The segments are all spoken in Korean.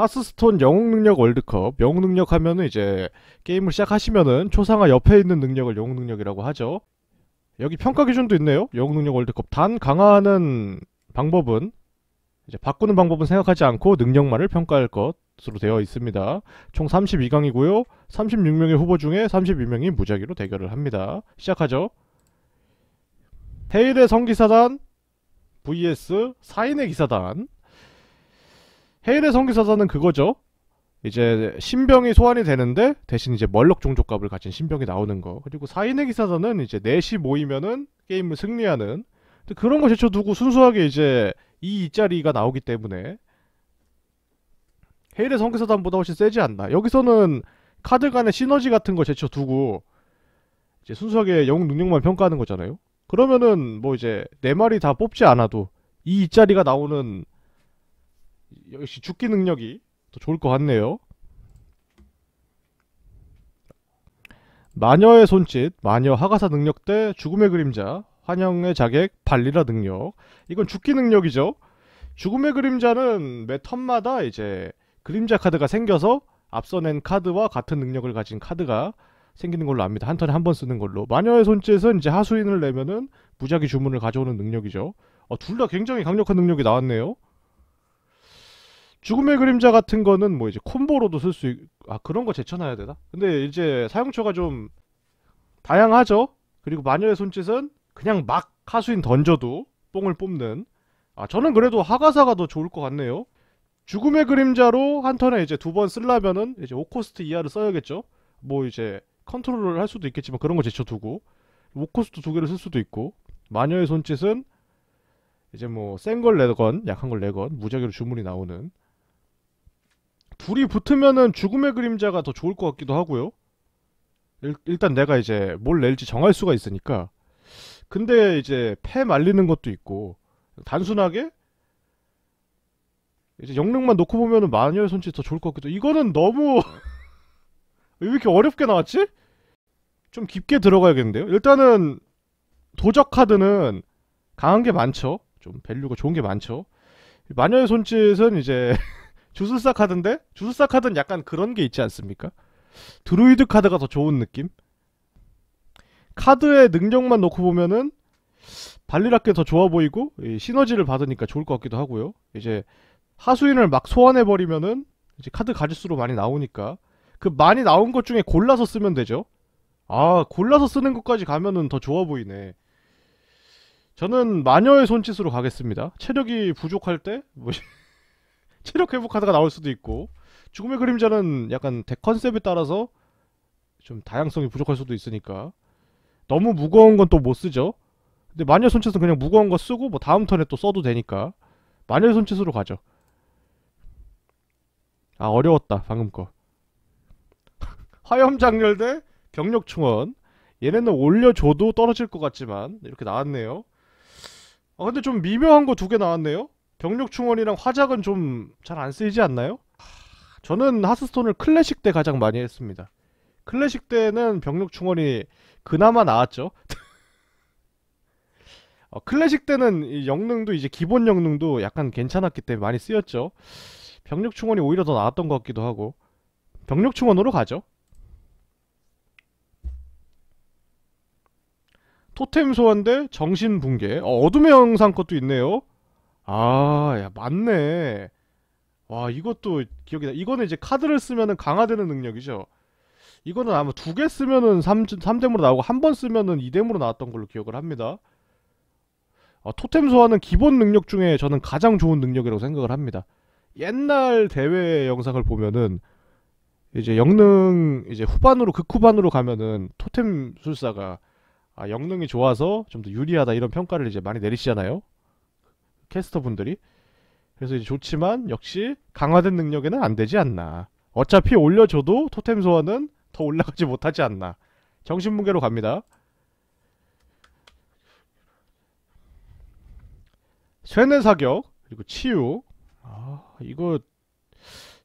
하스스톤 영웅능력 월드컵 영웅능력 하면은 이제 게임을 시작하시면은 초상화 옆에 있는 능력을 영웅능력이라고 하죠 여기 평가 기준도 있네요 영웅능력 월드컵 단 강화하는 방법은 이제 바꾸는 방법은 생각하지 않고 능력만을 평가할 것으로 되어 있습니다 총 32강이고요 36명의 후보 중에 32명이 무작위로 대결을 합니다 시작하죠 헤일의 성기사단 vs 사인의 기사단 헤일의 성기사자는 그거죠. 이제 신병이 소환이 되는데 대신 이제 멀록 종족값을 가진 신병이 나오는 거. 그리고 4인의 기사사는 이제 넷이 모이면은 게임을 승리하는 그런 거 제쳐두고 순수하게 이제 이이짜리가 나오기 때문에 헤일의 성기사단보다 훨씬 세지 않나. 여기서는 카드 간의 시너지 같은 거 제쳐두고 이제 순수하게 영웅 능력만 평가하는 거잖아요. 그러면은 뭐 이제 네 마리 다 뽑지 않아도 이이짜리가 나오는 역시 죽기 능력이 더 좋을 것 같네요. 마녀의 손짓, 마녀 하가사 능력 대 죽음의 그림자, 환영의 자객, 발리라 능력. 이건 죽기 능력이죠. 죽음의 그림자는 매 턴마다 이제 그림자 카드가 생겨서 앞서낸 카드와 같은 능력을 가진 카드가 생기는 걸로 압니다. 한 턴에 한 번 쓰는 걸로. 마녀의 손짓은 이제 하수인을 내면은 무작위 주문을 가져오는 능력이죠. 어, 둘 다 굉장히 강력한 능력이 나왔네요. 죽음의 그림자 같은 거는 뭐 이제 콤보로도 쓸 수 있... 아 그런 거 제쳐놔야 되나? 근데 이제 사용처가 좀 다양하죠. 그리고 마녀의 손짓은 그냥 막 하수인 던져도 뽕을 뽑는 아 저는 그래도 하가사가 더 좋을 것 같네요. 죽음의 그림자로 한 턴에 이제 두 번 쓸라면은 이제 5코스트 이하를 써야겠죠. 뭐 이제 컨트롤을 할 수도 있겠지만 그런 거 제쳐두고 5코스트 두 개를 쓸 수도 있고 마녀의 손짓은 이제 뭐 센 걸 내건 약한 걸 내건 무작위로 주문이 나오는 불이 붙으면은 죽음의 그림자가 더 좋을 것 같기도 하고요. 일, 단 내가 이제 뭘 낼지 정할 수가 있으니까. 근데 이제 패 말리는 것도 있고 단순하게 이제 영능만 놓고 보면은 마녀의 손짓 더 좋을 것 같기도. 이거는 너무 왜 이렇게 어렵게 나왔지? 좀 깊게 들어가야겠는데요. 일단은 도적 카드는 강한 게 많죠. 좀 밸류가 좋은 게 많죠. 마녀의 손짓은 이제 주술사 카드인데 주술사 카드는 약간 그런 게 있지 않습니까? 드루이드 카드가 더 좋은 느낌? 카드의 능력만 놓고 보면은 발리라께 더 좋아 보이고 예, 시너지를 받으니까 좋을 것 같기도 하고요. 이제 하수인을 막 소환해 버리면은 이제 카드 가짓수로 많이 나오니까 그 많이 나온 것 중에 골라서 쓰면 되죠. 아 골라서 쓰는 것까지 가면은 더 좋아 보이네. 저는 마녀의 손짓으로 가겠습니다. 체력이 부족할 때 뭐. 체력 회복 카드가 나올 수도 있고 죽음의 그림자는 약간 덱 컨셉에 따라서 좀 다양성이 부족할 수도 있으니까 너무 무거운 건 또 못 쓰죠. 근데 마녀 손짓은 그냥 무거운 거 쓰고 뭐 다음 턴에 또 써도 되니까 마녀 손짓으로 가죠. 아 어려웠다 방금 거. 화염 장렬대 병력 충원 얘네는 올려줘도 떨어질 것 같지만 이렇게 나왔네요. 아 근데 좀 미묘한 거 두 개 나왔네요. 병력 충원이랑 화작은 좀 잘 안 쓰이지 않나요? 저는 하스스톤을 클래식 때 가장 많이 했습니다. 클래식 때는 병력 충원이 그나마 나왔죠 어, 클래식 때는 영능도 이제 기본 영능도 약간 괜찮았기 때문에 많이 쓰였죠. 병력 충원이 오히려 더 나았던 것 같기도 하고 병력 충원으로 가죠. 토템 소환대 정신 붕괴. 어, 어둠의 영상 것도 있네요. 아, 야, 맞네. 와, 이것도 기억이 나. 이거는 이제 카드를 쓰면은 강화되는 능력이죠. 이거는 아마 두 개 쓰면은 3, 3댐으로 나오고 한 번 쓰면은 2댐으로 나왔던 걸로 기억을 합니다. 아, 토템 소환는 기본 능력 중에 저는 가장 좋은 능력이라고 생각을 합니다. 옛날 대회 영상을 보면은 이제 영능 이제 후반으로 극후반으로 가면은 토템 술사가 아, 영능이 좋아서 좀 더 유리하다 이런 평가를 이제 많이 내리시잖아요. 캐스터분들이 그래서 이제 좋지만 역시 강화된 능력에는 안 되지 않나 어차피 올려줘도 토템 소환은 더 올라가지 못하지 않나 정신뭉개로 갑니다 쇠뇌 사격 그리고 치유 아 이거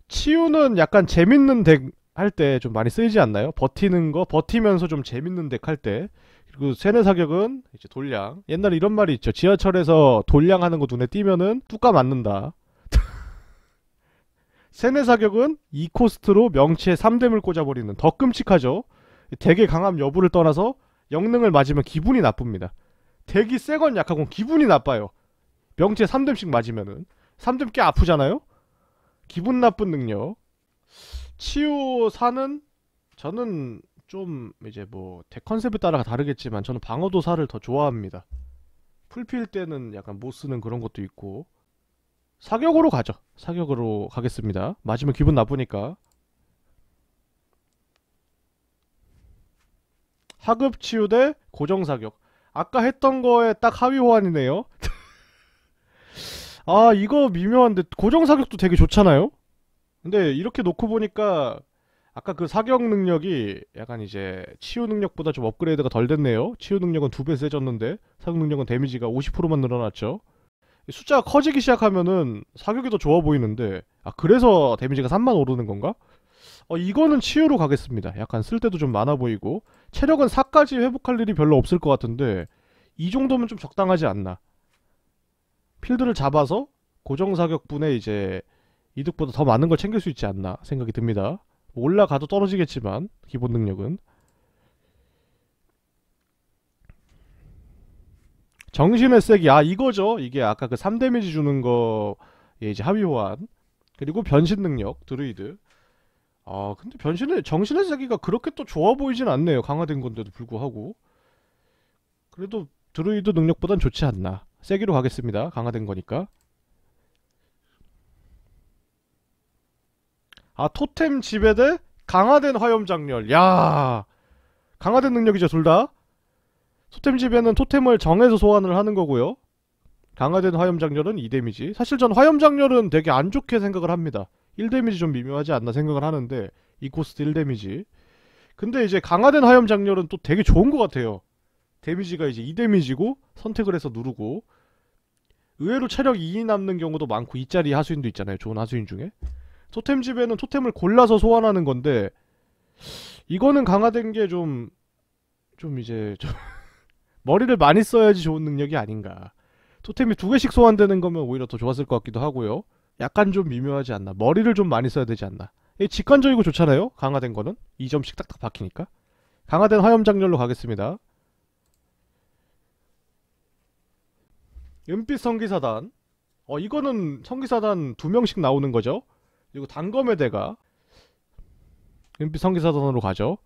치유는 약간 재밌는 덱 할 때 좀 많이 쓰이지 않나요? 버티는 거 버티면서 좀 재밌는 덱할때 그 세뇌 사격은 이제 돌량. 옛날에 이런 말이 있죠. 지하철에서 돌량하는 거 눈에 띄면은 뚜까 맞는다. 세뇌 사격은 이 코스트로 명치에 3댐을 꽂아버리는 더 끔찍하죠. 대게 강함 여부를 떠나서 영능을 맞으면 기분이 나쁩니다. 대기 세건 약하건 기분이 나빠요. 명치에 3댐씩 맞으면은 3댐 꽤 아프잖아요. 기분 나쁜 능력. 치유 사는 저는 좀 이제 뭐 대컨셉에 따라 다르겠지만 저는 방어도사를 더 좋아합니다. 풀필 때는 약간 못 쓰는 그런 것도 있고 사격으로 가죠. 사격으로 가겠습니다. 맞으면 기분 나쁘니까. 하급 치유대 고정사격. 아까 했던 거에 딱 하위 호환이네요. 아 이거 미묘한데 고정사격도 되게 좋잖아요? 근데 이렇게 놓고 보니까 아까 그 사격 능력이 약간 이제 치유 능력보다 좀 업그레이드가 덜 됐네요. 치유 능력은 두배 세졌는데 사격 능력은 데미지가 50%만 늘어났죠. 숫자가 커지기 시작하면은 사격이 더 좋아 보이는데 아 그래서 데미지가 3만 오르는 건가? 어 이거는 치유로 가겠습니다. 약간 쓸데도 좀 많아 보이고 체력은 4까지 회복할 일이 별로 없을 것 같은데 이 정도면 좀 적당하지 않나. 필드를 잡아서 고정사격분에 이제 이득보다 더 많은 걸 챙길 수 있지 않나 생각이 듭니다. 올라가도 떨어지겠지만 기본 능력은 정심의 세기 아 이거죠 이게 아까 그 3데미지 주는 거에 이제 합의 호환 그리고 변신 능력 드루이드 아 근데 변신의 정신의 세기가 그렇게 또 좋아 보이진 않네요 강화된 건데도 불구하고 그래도 드루이드 능력보단 좋지 않나 세기로 가겠습니다 강화된 거니까 아 토템 지배대 강화된 화염 장렬 야 강화된 능력이죠 둘다 토템 지배는 토템을 정해서 소환을 하는 거고요 강화된 화염 장렬은 2데미지 사실 전 화염 장렬은 되게 안 좋게 생각을 합니다 1데미지 좀 미묘하지 않나 생각을 하는데 이 코스트 1데미지 근데 이제 강화된 화염 장렬은 또 되게 좋은 것 같아요 데미지가 이제 2데미지고 선택을 해서 누르고 의외로 체력 2이 남는 경우도 많고 2짜리 하수인도 있잖아요 좋은 하수인 중에 토템 집에는 토템을 골라서 소환하는 건데 이거는 강화된 게 좀 좀 이제 좀 머리를 많이 써야지 좋은 능력이 아닌가. 토템이 두 개씩 소환되는 거면 오히려 더 좋았을 것 같기도 하고요. 약간 좀 미묘하지 않나. 머리를 좀 많이 써야 되지 않나. 직관적이고 좋잖아요. 강화된 거는 2점씩 딱딱 박히니까. 강화된 화염장렬로 가겠습니다. 은빛 성기사단. 어, 이거는 성기사단 두 명씩 나오는 거죠. 그리고 단검의 대가 은빛 성기사단으로 가죠.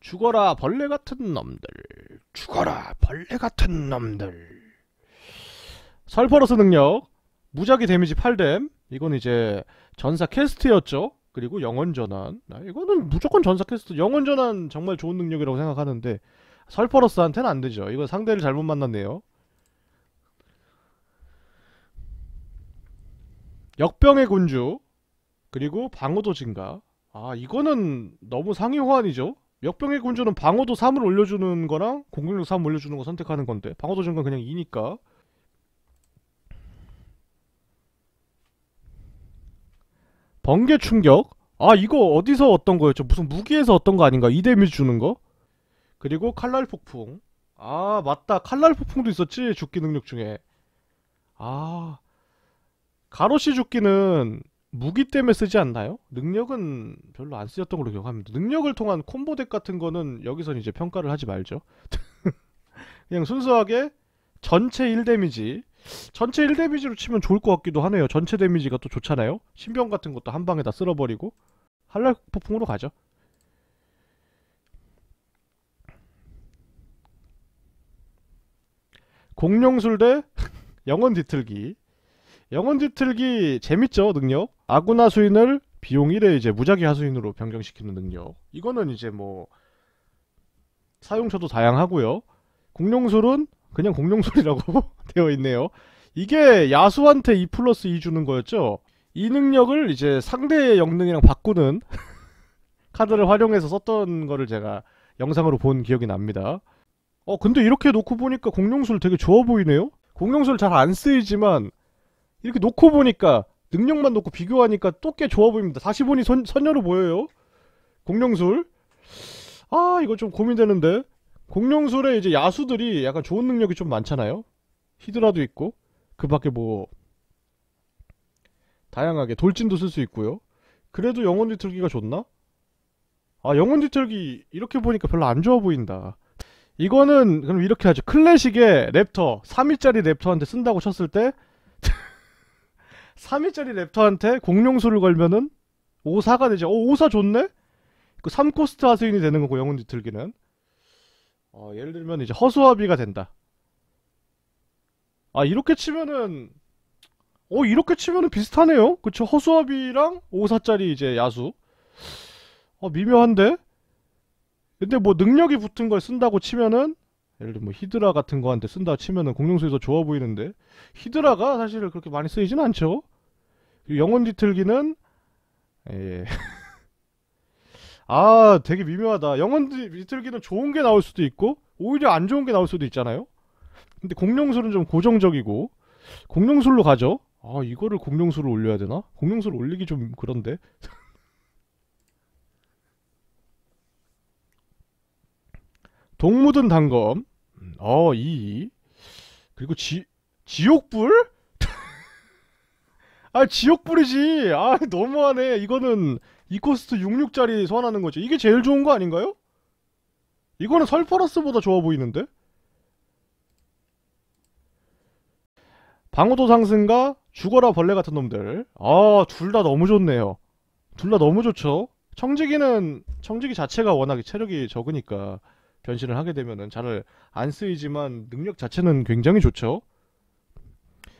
죽어라 벌레 같은 놈들 죽어라 벌레 같은 놈들 설퍼러스 능력 무작위 데미지 8뎀 이건 이제 전사 캐스트였죠 그리고 영원 전환 아, 이거는 무조건 전사 캐스트 영원 전환 정말 좋은 능력이라고 생각하는데 설퍼러스한테는 안되죠 이건 상대를 잘못 만났네요 역병의 군주 그리고 방어도 증가 아 이거는 너무 상위 호환이죠 역병의 군주는 방어도 3을 올려주는 거랑 공격력 3 올려주는 거 선택하는 건데 방어도 증가 그냥 2니까 번개 충격 아 이거 어디서 어떤 거였죠 무슨 무기에서 어떤 거 아닌가 2데미지 주는 거 그리고 칼날 폭풍 아 맞다 칼날 폭풍도 있었지 죽기 능력 중에 아 가로시 죽기는 무기 때문에 쓰지 않나요? 능력은 별로 안 쓰였던 걸로 기억합니다. 능력을 통한 콤보덱 같은 거는 여기선 이제 평가를 하지 말죠. 그냥 순수하게 전체 1데미지 전체 1데미지로 치면 좋을 것 같기도 하네요. 전체 데미지가 또 좋잖아요. 신병 같은 것도 한 방에 다 쓸어버리고 한랄 폭풍으로 가죠. 공룡술 대 영원 뒤틀기 영원 뒤틀기 재밌죠 능력 아구나 수인을 비용 1에 이제 무작위 하수인으로 변경시키는 능력 이거는 이제 뭐 사용처도 다양하고요 공룡술은 그냥 공룡술이라고 되어 있네요 이게 야수한테 2 플러스 2 주는 거였죠 이 능력을 이제 상대의 영능이랑 바꾸는 카드를 활용해서 썼던 거를 제가 영상으로 본 기억이 납니다 어 근데 이렇게 놓고 보니까 공룡술 되게 좋아 보이네요 공룡술 잘 안 쓰이지만 이렇게 놓고 보니까 능력만 놓고 비교하니까 또 꽤 좋아 보입니다. 4 0보이 선, 선녀로 보여요. 공룡술. 아 이거 좀 고민되는데 공룡술에 이제 야수들이 약간 좋은 능력이 좀 많잖아요. 히드라도 있고 그 밖에 뭐 다양하게 돌진도 쓸 수 있고요. 그래도 영혼 뒤틀기가 좋나? 아 영혼 뒤틀기 이렇게 보니까 별로 안 좋아 보인다. 이거는 그럼 이렇게 하죠. 클래식의 랩터 3일짜리 랩터한테 쓴다고 쳤을 때 3위짜리 랩터한테 공룡수를 걸면은 5 4가 되죠. 오, 5 4 좋네? 그 3코스트 하수인이 되는 거고, 영혼 뒤틀기는. 어, 예를 들면 이제 허수아비가 된다. 아, 이렇게 치면은, 어, 이렇게 치면은 비슷하네요? 그쵸? 허수아비랑 5 4짜리 이제 야수. 어, 미묘한데? 근데 뭐 능력이 붙은 걸 쓴다고 치면은 예를 들면 뭐 히드라 같은 거한테 쓴다 치면은 공룡수에서 좋아 보이는데 히드라가 사실 그렇게 많이 쓰이진 않죠. 영혼 뒤틀기는 예. 아 되게 미묘하다. 영혼 뒤틀기는 좋은 게 나올 수도 있고 오히려 안 좋은 게 나올 수도 있잖아요. 근데 공룡술은 좀 고정적이고 공룡술로 가죠. 아 이거를 공룡술로 올려야 되나? 공룡술 올리기 좀 그런데. 동무든 단검. 음, 어, 이. 그리고 지, 지옥불? 아, 지옥불이지. 아, 너무하네. 이거는 이코스트 66짜리 소환하는 거죠 이게 제일 좋은 거 아닌가요? 이거는 설퍼러스보다 좋아 보이는데? 방어도 상승과 죽어라 벌레 같은 놈들. 아, 둘 다 너무 좋네요. 둘 다 너무 좋죠? 청지기는 청지기 자체가 워낙에 체력이 적으니까 변신을 하게 되면은 잘 안 쓰이지만 능력 자체는 굉장히 좋죠.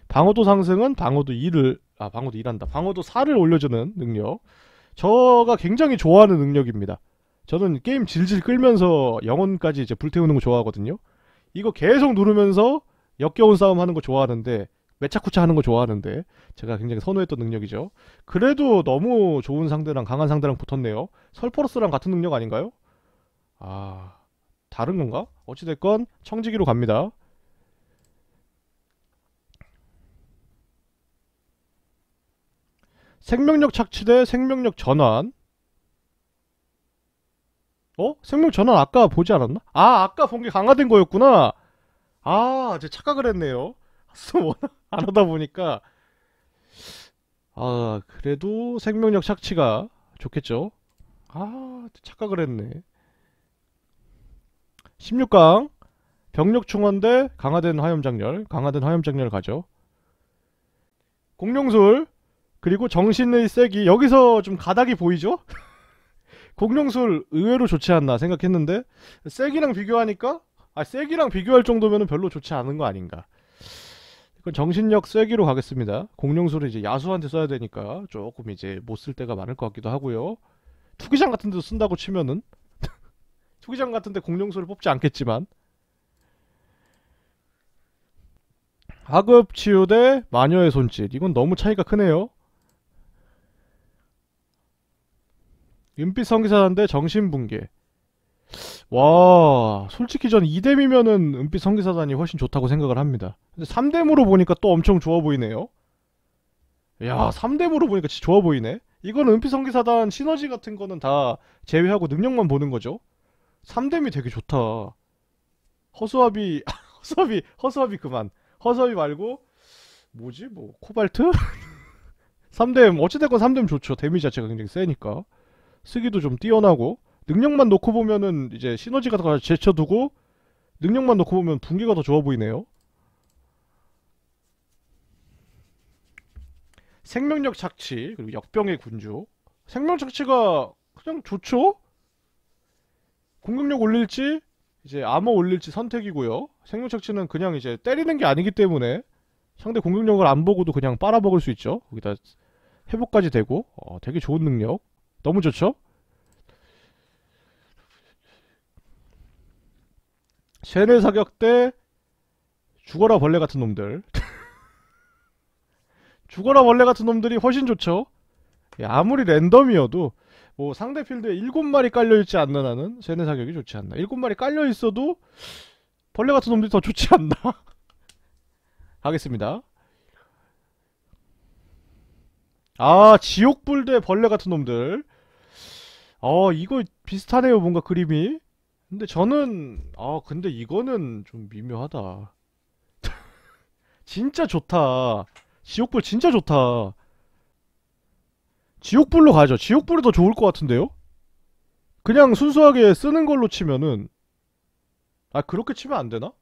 방어도 상승은 방어도 2를 아 방어도 2란다. 방어도 4를 올려주는 능력. 저가 굉장히 좋아하는 능력입니다. 저는 게임 질질 끌면서 영혼까지 이제 불태우는 거 좋아하거든요. 이거 계속 누르면서 역겨운 싸움 하는 거 좋아하는데 매차쿠차 하는 거 좋아하는데 제가 굉장히 선호했던 능력이죠. 그래도 너무 좋은 상대랑 강한 상대랑 붙었네요. 설포러스랑 같은 능력 아닌가요? 아 다른 건가? 어찌됐건 청지기로 갑니다. 생명력 착취대 생명력 전환 어? 생명 전환 아까 보지 않았나? 아 아까 본 게 강화된 거였구나 아제 착각을 했네요 안 하다 보니까 아 그래도 생명력 착취가 좋겠죠 아 착각을 했네 16강 병력 충원 대 강화된 화염장렬 강화된 화염장렬 가죠 공룡술 그리고 정신의 세기 여기서 좀 가닥이 보이죠? 공룡술 의외로 좋지 않나 생각했는데 세기랑 비교하니까 아 세기랑 비교할 정도면 별로 좋지 않은 거 아닌가 그 정신력 세기로 가겠습니다 공룡술은 이제 야수한테 써야 되니까 조금 이제 못 쓸 때가 많을 것 같기도 하고요 투기장 같은 데도 쓴다고 치면은 투기장 같은데 공룡소를 뽑지 않겠지만 하급 치유 대 마녀의 손짓 이건 너무 차이가 크네요 은빛 성기사단대 정신붕괴 와 솔직히 전 2댐이면은 은빛 성기사단이 훨씬 좋다고 생각을 합니다 근데 3댐으로 보니까 또 엄청 좋아 보이네요 야 3댐으로 보니까 진짜 좋아 보이네 이건 은빛 성기사단 시너지 같은 거는 다 제외하고 능력만 보는 거죠 3댐이 되게 좋다. 허수아비, 허수아비, 허수아비 그만. 허수아비 말고, 뭐지? 뭐, 코발트? 3댐, 어찌됐건 3댐 좋죠. 데미지 자체가 굉장히 세니까. 쓰기도 좀 뛰어나고, 능력만 놓고 보면은 이제 시너지가 더 제쳐두고, 능력만 놓고 보면 분기가 더 좋아 보이네요. 생명력 착취, 그리고 역병의 군주. 생명 착취가 그냥 좋죠? 공격력 올릴지 이제 암호 올릴지 선택이고요. 생명착취는 그냥 이제 때리는 게 아니기 때문에 상대 공격력을 안 보고도 그냥 빨아먹을 수 있죠. 거기다 회복까지 되고 어, 되게 좋은 능력. 너무 좋죠? 세뇌 사격 때 죽어라 벌레 같은 놈들 죽어라 벌레 같은 놈들이 훨씬 좋죠. 예, 아무리 랜덤이어도 뭐 상대 필드에 일곱 마리 깔려 있지 않는 한은 세네 사격이 좋지 않나. 일곱 마리 깔려 있어도 벌레 같은 놈들이 더 좋지 않나. 하겠습니다. 아 지옥불 대 벌레 같은 놈들. 어 이거 비슷하네요 뭔가 그림이. 근데 저는 아 근데 이거는 좀 미묘하다. 진짜 좋다. 지옥불 진짜 좋다. 지옥불로 가죠. 지옥불이 더 좋을 것 같은데요? 그냥 순수하게 쓰는 걸로 치면은 아 그렇게 치면 안 되나?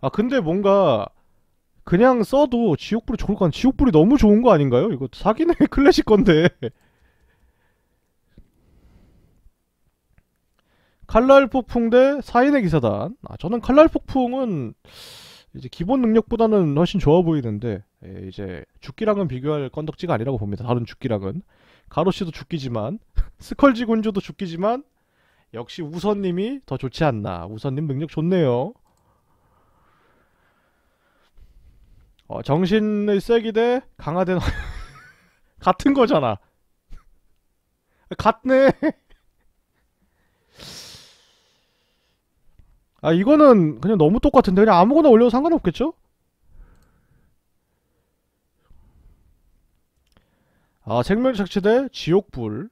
아 근데 뭔가 그냥 써도 지옥불이 좋을 것같은 지옥불이 너무 좋은 거 아닌가요? 이거 사기네 클래식 건데 칼날 폭풍 대 사인의 기사단 아 저는 칼날 폭풍은 이제 기본 능력보다는 훨씬 좋아 보이는데 예, 이제 죽기랑은 비교할 건덕지가 아니라고 봅니다. 다른 죽기랑은 가로씨도 죽기지만 스컬지 군주도 죽기지만 역시 우선님이 더 좋지 않나. 우선님 능력 좋네요. 어, 정신의 세기 대 강화된 같은 거잖아. 같네. 아 이거는 그냥 너무 똑같은데 그냥 아무거나 올려도 상관없겠죠? 아 생명착취대 지옥불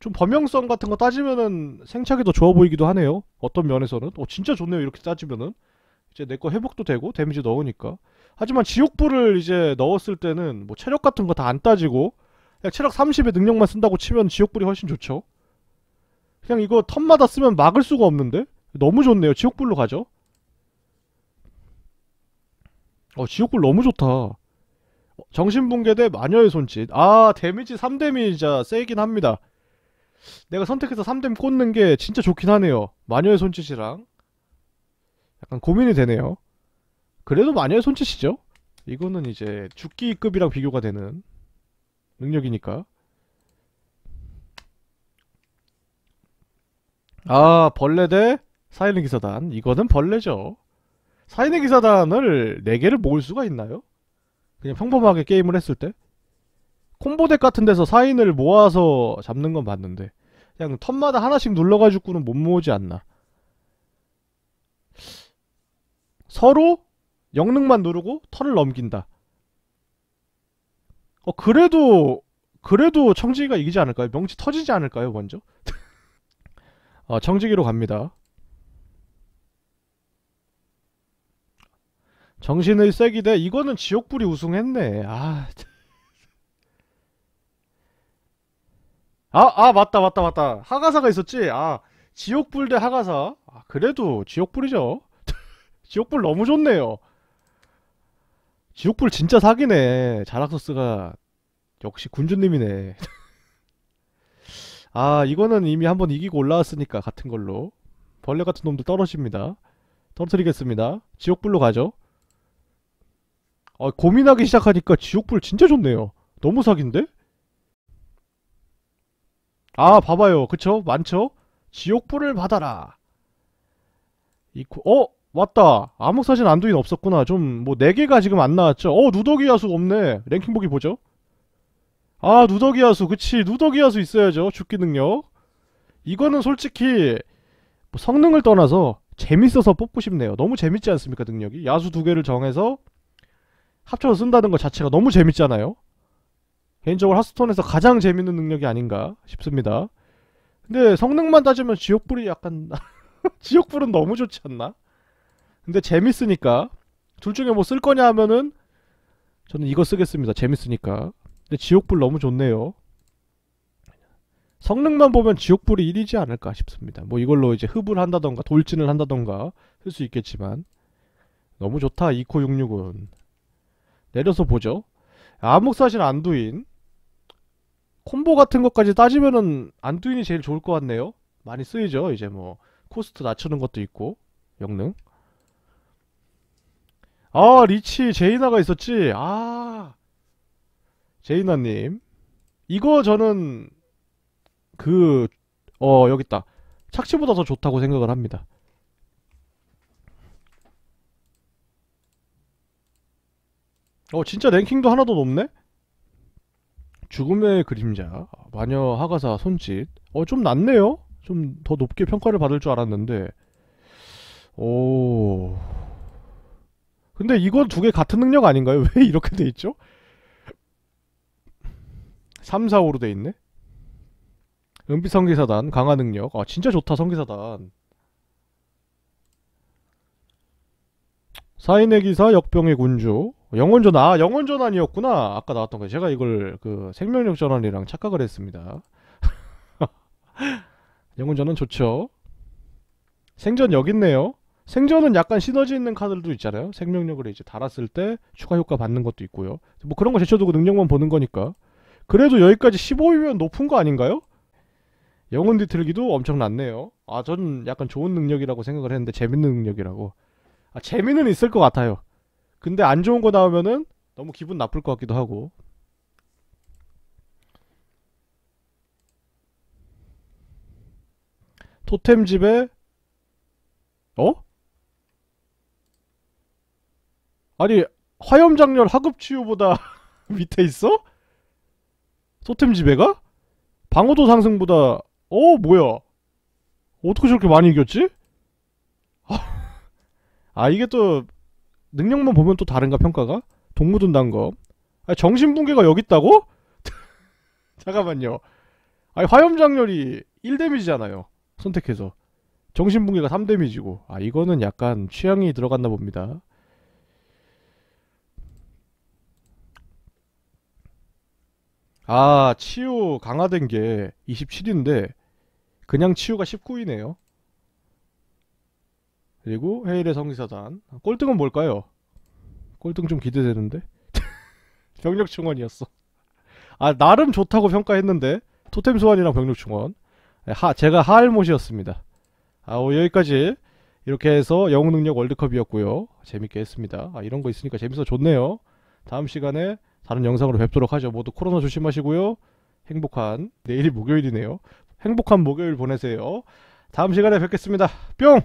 좀 범용성 같은 거 따지면은 생착이 더 좋아 보이기도 하네요 어떤 면에서는 어 진짜 좋네요 이렇게 따지면은 이제 내 거 회복도 되고 데미지 넣으니까 하지만 지옥불을 이제 넣었을 때는 뭐 체력 같은 거 다 안 따지고 그냥 체력 30의 능력만 쓴다고 치면 지옥불이 훨씬 좋죠 그냥 이거 턴마다 쓰면 막을 수가 없는데 너무 좋네요. 지옥불로 가죠? 어, 지옥불 너무 좋다. 어, 정신붕괴 대 마녀의 손짓. 아, 데미지 3데미지자 세긴 합니다. 내가 선택해서 3데미 꽂는 게 진짜 좋긴 하네요. 마녀의 손짓이랑. 약간 고민이 되네요. 그래도 마녀의 손짓이죠? 이거는 이제 죽기급이랑 비교가 되는 능력이니까. 아, 벌레 대 사인의 기사단 이거는 벌레죠. 사인의 기사단을 4개를 모을 수가 있나요? 그냥 평범하게 게임을 했을 때? 콤보덱 같은 데서 사인을 모아서 잡는 건 봤는데 그냥 턴마다 하나씩 눌러가지고는 못 모으지 않나 서로 영능만 누르고 턴을 넘긴다 어 그래도 그래도 청지기가 이기지 않을까요? 명치 터지지 않을까요 먼저? 어, 청지기로 갑니다 정신의 색기대 이거는 지옥불이 우승했네 아... 아, 아 맞다 맞다 맞다 하가사가 있었지 아 지옥불 대 하가사 아, 그래도 지옥불이죠 지옥불 너무 좋네요 지옥불 진짜 사기네 자락소스가 역시 군주님이네 아 이거는 이미 한번 이기고 올라왔으니까 같은 걸로 벌레 같은 놈도 떨어집니다 떨어뜨리겠습니다 지옥불로 가죠 아, 고민하기 시작하니까 지옥불 진짜 좋네요. 너무 사기인데? 아, 봐봐요. 그쵸? 많죠? 지옥불을 받아라. 이 고... 어? 맞다. 암흑사진 안두인 없었구나. 좀, 뭐, 4개가 지금 안 나왔죠? 어, 누더기 야수 없네. 랭킹 보기 보죠. 아, 누더기 야수. 그치. 누더기 야수 있어야죠. 죽기 능력. 이거는 솔직히, 뭐 성능을 떠나서 재밌어서 뽑고 싶네요. 너무 재밌지 않습니까, 능력이? 야수 두 개를 정해서 합쳐서 쓴다는 것 자체가 너무 재밌잖아요. 개인적으로 하스톤에서 가장 재밌는 능력이 아닌가 싶습니다. 근데 성능만 따지면 지옥불이 약간 지옥불은 너무 좋지 않나? 근데 재밌으니까 둘 중에 뭐 쓸 거냐 하면은 저는 이거 쓰겠습니다. 재밌으니까. 근데 지옥불 너무 좋네요. 성능만 보면 지옥불이 1위지 않을까 싶습니다. 뭐 이걸로 이제 흡을 한다던가 돌진을 한다던가 쓸 수 있겠지만 너무 좋다 2코6 6은 내려서 보죠. 암흑사신 안두인 콤보 같은 것까지 따지면은 안두인이 제일 좋을 것 같네요. 많이 쓰이죠. 이제 뭐 코스트 낮추는 것도 있고 영능 아 리치 제이나가 있었지 아 제이나님 이거 저는 그 어 여기 있다 착취보다 더 좋다고 생각을 합니다 어 진짜 랭킹도 하나도 높네? 죽음의 그림자, 마녀 하가사 손짓 어좀낫네요좀 더 높게 평가를 받을 줄 알았는데 오... 근데 이거 두개 같은 능력 아닌가요? 왜 이렇게 돼 있죠? 3, 4, 5로 돼 있네? 은빛 성기사단, 강화 능력 아 진짜 좋다 성기사단 사인의 기사, 역병의 군주 영혼 전환, 아, 영혼 전환이었구나. 아까 나왔던 거. 제가 이걸 그 생명력 전환이랑 착각을 했습니다. 영혼 전환 좋죠. 생전 여기 있네요. 생전은 약간 시너지 있는 카드들도 있잖아요. 생명력을 이제 달았을 때 추가 효과 받는 것도 있고요. 뭐 그런 거 제쳐두고 능력만 보는 거니까. 그래도 여기까지 15이면 높은 거 아닌가요? 영혼 뒤틀기도 엄청났네요. 아, 전 약간 좋은 능력이라고 생각을 했는데 재밌는 능력이라고. 아, 재미는 있을 것 같아요. 근데 안 좋은 거 나오면은 너무 기분 나쁠 것 같기도 하고 토템 집에 어? 아니 화염장렬 하급치유보다 밑에 있어? 토템 지배가? 방어도 상승보다 어 뭐야 어떻게 저렇게 많이 이겼지? 아 이게 또 능력만 보면 또 다른가 평가가? 동무든단 거. 아 정신붕괴가 여기 있다고? 잠깐만요. 아니 화염장렬이 1데미지잖아요. 선택해서. 정신붕괴가 3데미지고. 아 이거는 약간 취향이 들어갔나 봅니다. 아 치유 강화된 게 27인데 그냥 치유가 19이네요. 그리고 헤일의 성기사단 꼴등은 뭘까요? 꼴등 좀 기대되는데? 병력 충원이었어 아 나름 좋다고 평가했는데 토템 소환이랑 병력 충원 아, 하, 제가 하알못이었습니다 아 오, 여기까지 이렇게 해서 영웅 능력 월드컵이었고요 재밌게 했습니다 아 이런 거 있으니까 재밌어 좋네요 다음 시간에 다른 영상으로 뵙도록 하죠 모두 코로나 조심하시고요 행복한 내일이 목요일이네요 행복한 목요일 보내세요 다음 시간에 뵙겠습니다 뿅